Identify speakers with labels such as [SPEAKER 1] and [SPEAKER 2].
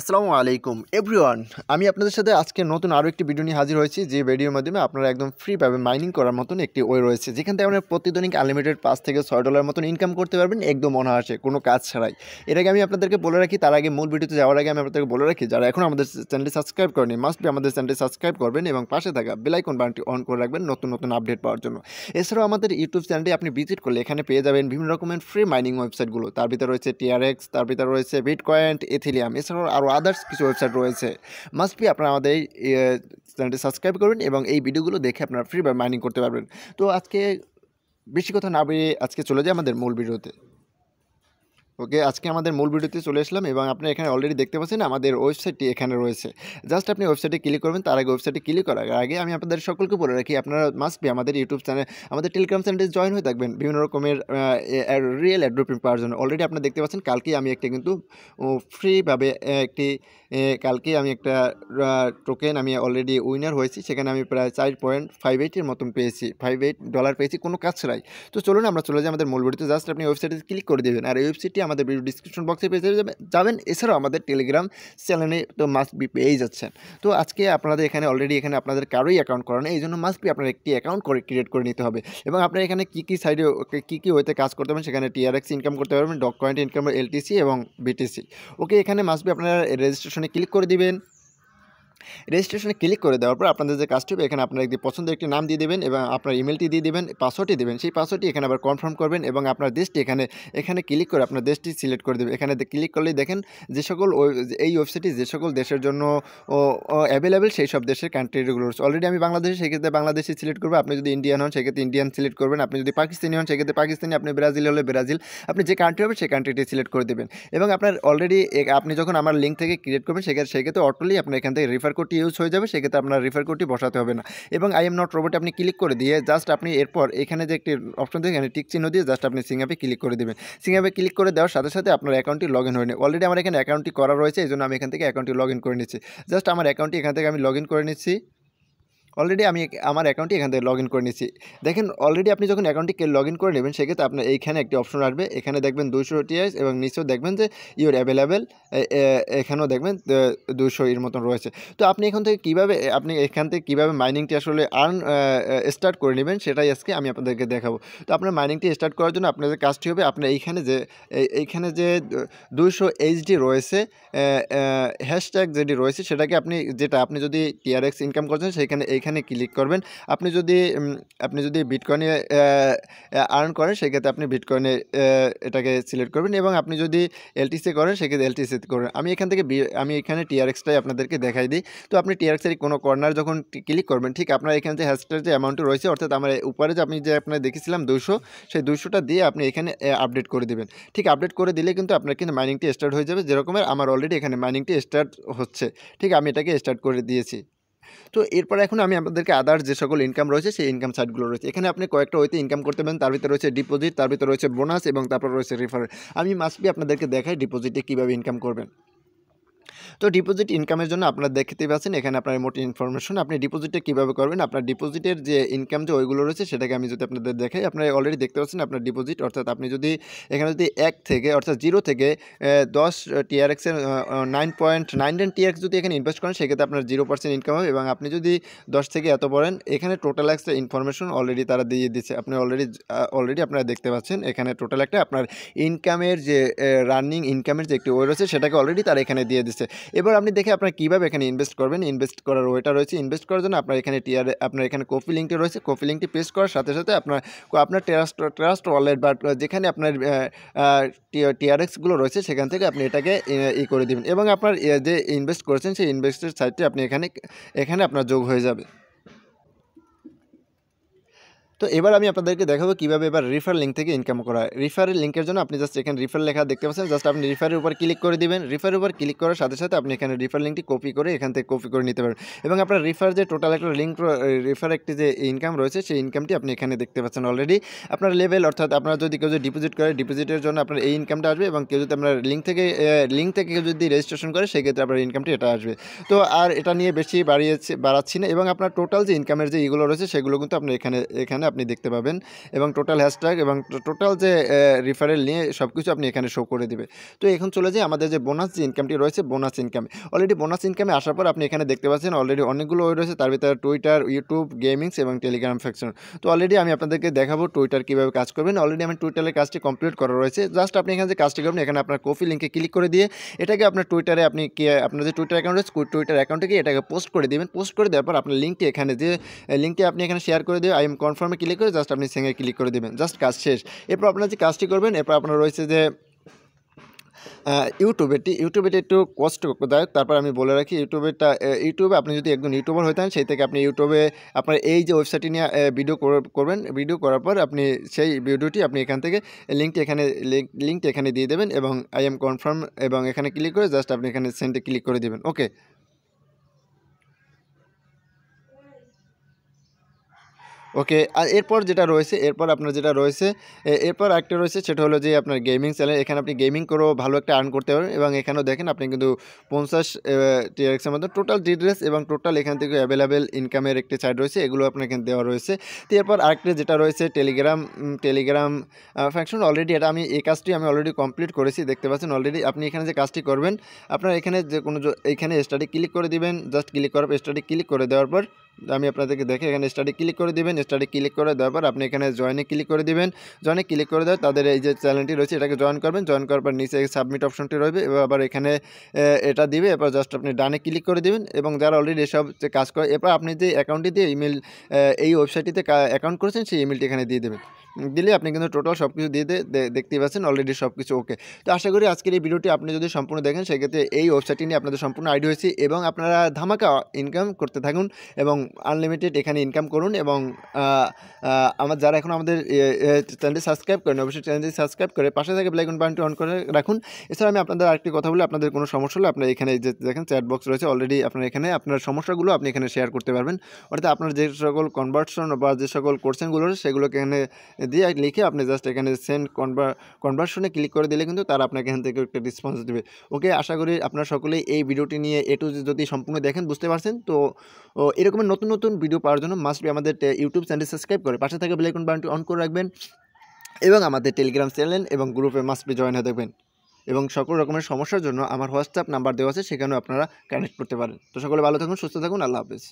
[SPEAKER 1] আসসালামু আলাইকুম এভরিওয়ান আমি আপনাদের সাথে আজকে নতুন আরও একটি ভিডিও নিয়ে হাজির হয়েছি যে ভিডিওর মাধ্যমে আপনারা একদম ফ্রিভাবে মাইনিং করার মতন একটি ওয়ে রয়েছে যেখান থেকে আপনারা প্রতিদিনিক আনলিমিটেড পাঁচ থেকে ছয় ডলার মতন ইনকাম করতে পারবেন একদম আসে কোনো কাজ ছাড়াই এর আগে আমি আপনাদেরকে বলে রাখি তার আগে মূল ভিডিওতে যাওয়ার আগে আমি আপনাদেরকে বলে রাখি যারা এখন আমাদের চ্যানেলটি সাবস্ক্রাইব করেনি মাস্ট বি আমাদের চ্যানেলটি সাবস্ক্রাইব করবেন এবং পাশে থাকা বেলাইকন বানটি অন করে রাখবেন নতুন নতুন আপডেট পাওয়ার জন্য এছাড়াও আমাদের ইউটিউব চ্যানেলটি আপনি ভিজিট করলে এখানে পেয়ে যাবেন বিভিন্ন রকমের ফ্রি মাইনিং ওয়েবসাইটগুলো তার ভিতরে রয়েছে টিআরএক্স তার ভিতরে রয়েছে বিটকয়েন্ট এথিলিয়াম এছাড়াও আরও আরও আদার্স কিছু ওয়েবসাইট রয়েছে মাস্ট বি আপনারা আমাদের চ্যানেলটি সাবস্ক্রাইব করবেন এবং এই ভিডিওগুলো দেখে আপনারা ফ্রিভাবে মাইনিং করতে পারবেন তো আজকে বেশি কথা না বেরিয়ে আজকে চলে যায় আমাদের মূল ভিডিওতে ওকে আজকে আমাদের মূল ভিডিওতে চলে আসলাম এবং আপনি এখানে অলরেডি দেখতে পাচ্ছেন আমাদের ওয়েবসাইটটি এখানে রয়েছে জাস্ট আপনি ওয়েবসাইটে ক্লিক করবেন তার আগে ওয়েবসাইটে ক্লিক করার আগে আমি আপনাদের সকলকে বলে রাখি আপনারা মাস্ট বি আমাদের ইউটিউব চ্যানেল আমাদের টেলিগ্রাম চ্যানেলে জয়েন হয়ে থাকবেন বিভিন্ন রকমের রিয়েল অ্যাড্রোপিং পাওয়ার জন্য অলরেডি আপনি দেখতে পাচ্ছেন কালকে আমি একটা কিন্তু ফ্রিভাবে একটি কালকে আমি একটা টোকেন আমি অলরেডি উইনার হয়েছি সেখানে আমি প্রায় চার পয়েন্ট ফাইভ এইটের মতন পেয়েছি ফাইভ এইট ডলার পেয়েছি কোনো কাজ ছাড়াই তো চলুন আমরা চলে যাই আমাদের মূল ভিডিওতে জাস্ট আপনি ওয়েবসাইটে ক্লিক করে দেবেন আর ওয়েবসাইটটি আমাদের ভিডিও ডিসক্রিপশন বক্সে পেয়ে যাবে যাবেন এছাড়াও আমাদের টেলিগ্রাম চ্যানেলে তো মাস্ট বি পেয়েই যাচ্ছেন তো আজকে আপনাদের এখানে অলরেডি এখানে আপনাদের কারোই অ্যাকাউন্ট করানো এই জন্য মাস্ট বি আপনার একটি অ্যাকাউন্ট করে ক্রিয়েট করে নিতে হবে এবং আপনার এখানে কী কী সাইডে কী কী হইতে কাজ করতে পারবেন সেখানে টিআরএক্স ইনকাম করতে পারবেন ডক কয়েন্ট ইনকাম এলটিসি এবং বিটিসি ওকে এখানে মাস্ট বি আপনারা রেজিস্ট্রেশনে ক্লিক করে দিবেন রেজিস্ট্রেশনে ক্লিক করে দেওয়ার পর আপনাদের যে কাজটি হবে এখানে আপনার একটি পছন্দের একটি নাম দিয়ে দেবেন এবং আপনার ইমেলটি দিয়ে দেবেন পাসওয়ার্ডটি দেবেন সেই পাসওয়ার্ডটি এখানে আবার কনফার্ম করবেন এবং আপনার দেশটি এখানে এখানে ক্লিক করে আপনার দেশটি সিলেক্ট করে দেবেন এখানে ক্লিক করলেই দেখেন যে সকল এই ওয়েবসাইটটি যে সকল দেশের জন্য অ্যাভেলেবেল সেই সব দেশের কান্ট্রিগুলো অলরেডি আমি বাংলাদেশে সেক্ষেত্রে বাংলাদেশে সিলেক্ট করবো আপনি যদি ইন্ডিয়ান হন সেক্ষেত্রে ইন্ডিয়ান সিলেক্ট করবেন আপনি যদি পাকিস্তানি হন সেক্ষেত্রে পাকিস্তানি আপনি ব্রাজিল হলে ব্রাজিল আপনি যে কান্ট্রি হবে সেই কান্ট্রিটি সিলেক্ট করে দেবেন এবং আপনার অলরেডি আপনি যখন আমার লিঙ্ক থেকে ক্রিয়েট করবেন সেক্ষেত্রে সেক্ষেত্রে অটোলি আপনি এখান থেকে রেফার কোডটি ইউজ হয়ে যাবে সেক্ষেত্রে আপনার রেফার কোডটি বসাতে হবে না এবং আই এম নট রোবট আপনি ক্লিক করে দিয়ে জাস্ট আপনি এরপর এখানে যে একটি অপশন থাকে এখানে টিক চিহ্ন দিয়ে জাস্ট আপনি সিঙ্গাপে ক্লিক করে দেবেন সিঙ্গাপে ক্লিক করে দেওয়ার সাথে সাথে আপনার অ্যাকাউন্টটি লগ ইন হয়ে নেই অলরেডি আমার এখানে অ্যাকাউন্টটি করা রয়েছে এই জন্য আমি এখান থেকে অ্যাকাউন্টটি লগ ইন করে নিচ্ছি জাস্ট আমার অ্যাকাউন্টটি এখান থেকে আমি লগ ইন করে নিচ্ছি অলরেডি আমি আমার অ্যাকাউন্টটি এখান থেকে লগ করে নিয়েছি দেখেন অলরেডি আপনি যখন অ্যাকাউন্টটি লগ ইন করে নেবেন সেক্ষেত্রে আপনার এইখানে একটি অপশন আসবে এখানে দেখবেন দুশো টিআইস এবং নিচেও দেখবেন যে ইউর অ্যাভেলেবেল এখানেও দেখবেন দুশো এর মতন রয়েছে তো আপনি এখান থেকে কীভাবে আপনি এখান থেকে কীভাবে মাইনিংটি আসলে আর্ন স্টার্ট করে নেবেন সেটাই আজকে আমি আপনাদেরকে দেখাবো তো আপনার মাইনিংটি স্টার্ট করার জন্য আপনাদের কাজটি হবে আপনার এইখানে যে এইখানে যে দুশো এইচডি রয়েছে হ্যাশট্যাগ যেটি রয়েছে সেটাকে আপনি যেটা আপনি যদি টিআরএক্স ইনকাম করছেন সেইখানে এইখানে এখানে ক্লিক করবেন আপনি যদি আপনি যদি বিটকয়নে আর্ন করেন সেক্ষেত্রে আপনি বিটকয়েনে এটাকে সিলেক্ট করবেন এবং আপনি যদি এলটিসি করেন সেক্ষেত্রে এলটিসি করেন আমি এখান থেকে আমি এখানে টিআরএক্সটাই আপনাদেরকে দেখাই দিই তো আপনি টিআরএক্সের কোনো কর্নার যখন ক্লিক করবেন ঠিক আপনার এখানে যে হ্যাশট্যাগ যে অ্যামাউন্ট রয়েছে অর্থাৎ আমার উপরে যে আপনি যে আপনার দেখেছিলাম দুশো সেই দুশোটা দিয়ে আপনি এখানে আপডেট করে দেবেন ঠিক আপডেট করে দিলে কিন্তু আপনার কিন্তু মাইনিংটি স্টার্ট হয়ে যাবে যেরকমের আমার অলরেডি এখানে মাইনিংটি স্টার্ট হচ্ছে ঠিক আমি এটাকে স্টার্ট করে দিয়েছি তো এরপর এখন আমি আপনাদেরকে আদার যে সকল ইনকাম রয়েছে সেই ইনকাম সাইটগুলো রয়েছে এখানে আপনি কয়েকটা ওইতে ইনকাম করতে পারেন তার ভিতরে রয়েছে ডিপোজিট তার ভিতরে রয়েছে বোনাস এবং তারপর রয়েছে রেফারেল আমি মাসবি আপনাদেরকে দেখাই ডিপোজিটে কীভাবে ইনকাম করবেন তো ডিপোজিট ইনকামের জন্য আপনারা দেখতে পাচ্ছেন এখানে আপনার মোট ইনফরমেশন আপনি ডিপোজিটটা কীভাবে করবেন আপনার ডিপোজিটের যে ইনকাম যে ওইগুলো রয়েছে সেটাকে আমি যদি আপনাদের দেখাই আপনারা অলরেডি দেখতে পাচ্ছেন আপনার ডিপোজিট অর্থাৎ আপনি যদি এখানে যদি এক থেকে অর্থাৎ জিরো থেকে দশ টিআরএক্সের nine point nine nine TRX যদি এখানে ইনভেস্ট করেন সেক্ষেত্রে আপনার জিরো পার্সেন্ট ইনকাম হবে এবং আপনি যদি দশ থেকে এত পড়েন এখানে টোটাল একটা ইনফরমেশন অলরেডি তারা দিয়ে দিচ্ছে আপনি অলরেডি অলরেডি আপনারা দেখতে পাচ্ছেন এখানে টোটাল একটা আপনার ইনকামের যে রানিং ইনকামের যে একটি ওয়ে রয়েছে সেটাকে অলরেডি তারা এখানে দিয়ে দিচ্ছে এবার আপনি দেখে আপনার কীভাবে এখানে ইনভেস্ট করবেন ইনভেস্ট করার ওয়েটা রয়েছে ইনভেস্ট করার জন্য আপনার এখানে টিয়ার আপনার এখানে কপি লিঙ্কটি রয়েছে কপি লিঙ্কটি পেস্ট করার সাথে সাথে আপনার আপনার ট্রাস্ট ট্রাস্ট ওয়ালেট বা যেখানে আপনার টিআরএক্সগুলো রয়েছে সেখান থেকে আপনি এটাকে ই করে দেবেন এবং আপনার যে ইনভেস্ট করেছেন সেই ইনভেস্টের সাইটটি আপনি এখানে এখানে আপনার যোগ হয়ে যাবে তো এবার আমি আপনাদেরকে দেখাবো কীভাবে এবার রিফার লিঙ্ক থেকে ইনকাম করা হয় রিফারের লিঙ্কের জন্য আপনি জাস্ট এখানে রিফার লেখা দেখতে পাচ্ছেন জাস্ট আপনি রিফারের উপর ক্লিক করে দিবেন রিফারের উপর ক্লিক করার সাথে সাথে আপনি এখানে রিফার লিঙ্কটি কপি করে এখান থেকে কপি করে নিতে পারেন এবং আপনার রিফার যে টোটাল একটা লিঙ্ক রিফার একটি যে ইনকাম রয়েছে সেই ইনকামটি আপনি এখানে দেখতে পাচ্ছেন অলরেডি আপনার লেভেল অর্থাৎ আপনার যদি কেউ যদি ডিপোজিট করে ডিপোজিটের জন্য আপনার এই ইনকামটা আসবে এবং কেউ যদি আপনার লিঙ্ক থেকে লিঙ্ক থেকে কেউ যদি রেজিস্ট্রেশন করে সেক্ষেত্রে আপনার ইনকামটি এটা আসবে তো আর এটা নিয়ে বেশি বাড়িয়েছে বাড়াচ্ছি না এবং আপনার টোটাল যে ইনকামের যে ইগুলো রয়েছে সেগুলো কিন্তু আপনি এখানে এখানে আপনি দেখতে পাবেন এবং টোটাল হ্যাশট্যাগ এবং টোটাল যে রিফারেল নিয়ে সব কিছু আপনি এখানে শো করে দিবে তো এখন চলে যাই আমাদের যে বোনাস যে ইনকামটি রয়েছে বোনাস ইনকামে অলরেডি বোনাস ইনকামে আসার পর আপনি এখানে দেখতে পাচ্ছেন অলরেডি অনেকগুলো ওই রয়েছে তার ভিতরে টুইটার ইউটিউব গেমিংস এবং টেলিগ্রাম ফ্যাকশন তো অলরেডি আমি আপনাদেরকে দেখাবো টুইটার কীভাবে কাজ করবেন অলরেডি আমি টুইটারের কাজটি কমপ্লিট করা রয়েছে জাস্ট আপনি এখানে যে কাজটি করবেন এখানে আপনার কফি লিঙ্কে ক্লিক করে দিয়ে এটাকে আপনার টুইটারে আপনি কি আপনার যে টুইটার অ্যাকাউন্ট রয়েছে টুইটার অ্যাকাউন্টে এটাকে পোস্ট করে দেবেন পোস্ট করে দেওয়ার পর আপনার লিঙ্কটি এখানে যে লিঙ্কটি আপনি এখানে শেয়ার করে দিয়ে আই এম কনফার্ম উপরে ক্লিক করে জাস্ট আপনি সেঙ্গে ক্লিক করে দেবেন জাস্ট কাজ শেষ এরপর আপনার যে কাজটি করবেন এরপর আপনার রয়েছে যে ইউটিউবেটি ইউটিউবেটি একটু কষ্টদায়ক তারপর আমি বলে রাখি ইউটিউবেটা ইউটিউবে আপনি যদি একজন ইউটিউবার হয়ে থাকেন সেই থেকে আপনি ইউটিউবে আপনার এই যে ওয়েবসাইটটি নিয়ে ভিডিও করবেন ভিডিও করার পর আপনি সেই ভিডিওটি আপনি এখান থেকে লিঙ্কটি এখানে লিঙ্কটি এখানে দিয়ে দেবেন এবং আই এম কনফার্ম এবং এখানে ক্লিক করে জাস্ট আপনি এখানে সেন্টে ক্লিক করে দেবেন ওকে ওকে আর এরপর যেটা রয়েছে এরপর আপনার যেটা রয়েছে এরপর একটা রয়েছে সেটা হলো যে আপনার গেমিং চ্যানেল এখানে আপনি গেমিং করেও ভালো একটা আর্ন করতে পারেন এবং এখানেও দেখেন আপনি কিন্তু পঞ্চাশ টিআরএক্সের মধ্যে টোটাল ডিটেলস এবং টোটাল এখান থেকে অ্যাভেলেবেল ইনকামের একটি সাইড রয়েছে এগুলো আপনার এখানে দেওয়া রয়েছে তো এরপর আরেকটি যেটা রয়েছে টেলিগ্রাম টেলিগ্রাম ফ্যাকশন অলরেডি এটা আমি এই কাজটি আমি অলরেডি কমপ্লিট করেছি দেখতে পাচ্ছেন অলরেডি আপনি এখানে যে কাজটি করবেন আপনার এখানে যে কোনো এখানে স্টাডি ক্লিক করে দিবেন জাস্ট ক্লিক করার স্টাডি ক্লিক করে দেওয়ার পর আমি আপনাদেরকে দেখে এখানে স্টাডি ক্লিক করে দিবেন স্টাডি ক্লিক করে দেওয়ার পর আপনি এখানে জয়েনে ক্লিক করে দিবেন জয়েনে ক্লিক করে দেওয়া তাদের এই যে চ্যানেলটি রয়েছে এটাকে জয়েন করবেন জয়েন করার পর নিচে সাবমিট অপশনটি রয়েছে এবার আবার এখানে এটা দিবে এরপর জাস্ট আপনি ডানে ক্লিক করে দিবেন এবং যারা অলরেডি এসব যে কাজ করে এরপর আপনি যে অ্যাকাউন্টটি দিয়ে ইমেল এই ওয়েবসাইটটিতে অ্যাকাউন্ট করেছেন সেই ইমেলটি এখানে দিয়ে দেবেন দিলে আপনি কিন্তু টোটাল সব কিছু দিয়ে দেখতেই পাচ্ছেন অলরেডি সব কিছু ওকে তো আশা করি আজকের এই ভিডিওটি আপনি যদি সম্পূর্ণ দেখেন সেক্ষেত্রে এই ওয়েবসাইটটি নিয়ে আপনাদের সম্পূর্ণ আইডিয়া হয়েছে এবং আপনারা ধামাকা ইনকাম করতে থাকুন এবং আনলিমিটেড এখানে ইনকাম করুন এবং আমার যারা এখন আমাদের চ্যানেলটি সাবস্ক্রাইব করেন অবশ্যই চ্যানেলটি সাবস্ক্রাইব করে পাশে থেকে ব্লাইকন বাটনটি অন করে রাখুন এছাড়া আমি আপনাদের আরেকটি কথা বলে আপনাদের কোনো সমস্যা হলে আপনার এখানে যে দেখেন চ্যাট বক্স রয়েছে অলরেডি আপনার এখানে আপনার সমস্যাগুলো আপনি এখানে শেয়ার করতে পারবেন অর্থাৎ আপনার যে সকল কনভার্সন বা যে সকল কোশ্চেনগুলো সেগুলোকে এখানে দিয়ে লিখে আপনি জাস্ট এখানে সেন্ড কনভার কনভার্সনে ক্লিক করে দিলে কিন্তু তারা আপনাকে এখান থেকে একটা রেসপন্স দেবে ওকে আশা করি আপনারা সকলেই এই ভিডিওটি নিয়ে এ টু যদি সম্পূর্ণ দেখেন বুঝতে পারছেন তো এরকমের নতুন নতুন ভিডিও পাওয়ার জন্য মাস্ট আমাদের ইউটিউব চ্যানেল সাবস্ক্রাইব করে পাশে থাকা বেলাইকন বাটনটি অন করে রাখবেন এবং আমাদের টেলিগ্রাম চ্যানেল এবং গ্রুপে মাস্ট বি জয়েন হয়ে দেখবেন এবং সকল রকমের সমস্যার জন্য আমার হোয়াটসঅ্যাপ নাম্বার দেওয়া আছে সেখানেও আপনারা কানেক্ট করতে পারেন তো সকলে ভালো থাকুন সুস্থ থাকুন আল্লাহ হাফেজ